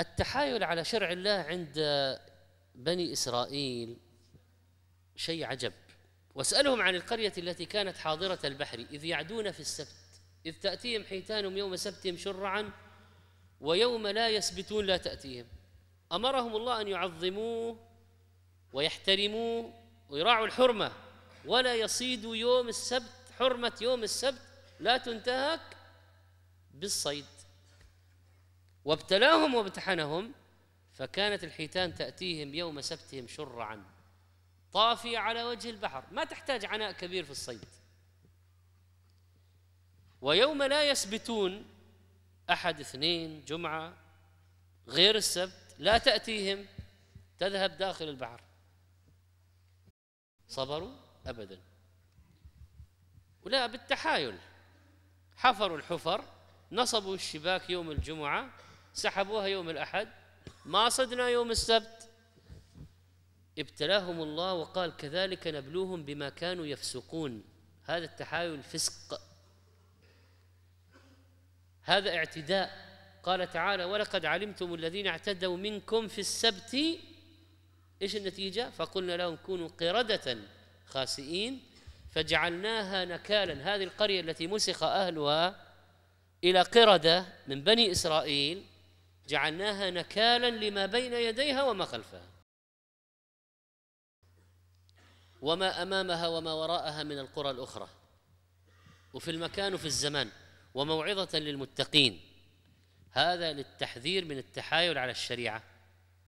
التحايل على شرع الله عند بني إسرائيل شيء عجب واسألهم عن القرية التي كانت حاضرة البحر إذ يعدون في السبت إذ تأتيهم حيتانهم يوم سبتهم شرعا ويوم لا يسبتون لا تأتيهم أمرهم الله أن يعظموه ويحترموه ويراعوا الحرمة ولا يصيدوا يوم السبت حرمة يوم السبت لا تنتهك بالصيد وابتلاهم وامتحنهم فكانت الحيتان تأتيهم يوم سبتهم شرعا طافية على وجه البحر ما تحتاج عناء كبير في الصيد ويوم لا يسبتون أحد اثنين جمعة غير السبت لا تأتيهم تذهب داخل البحر صبروا أبدا ولا بالتحايل حفروا الحفر نصبوا الشباك يوم الجمعة سحبوها يوم الأحد ما صدنا يوم السبت ابتلاهم الله وقال كذلك نبلوهم بما كانوا يفسقون هذا التحايل الفسق هذا اعتداء قال تعالى ولقد علمتم الذين اعتدوا منكم في السبت ايش النتيجه فقلنا لهم كونوا قرده خاسئين فجعلناها نكالا هذه القريه التي مسخ اهلها الى قرده من بني اسرائيل جعلناها نكالا لما بين يديها وما خلفها وما امامها وما وراءها من القرى الاخرى وفي المكان وفي الزمان وموعظه للمتقين هذا للتحذير من التحايل على الشريعه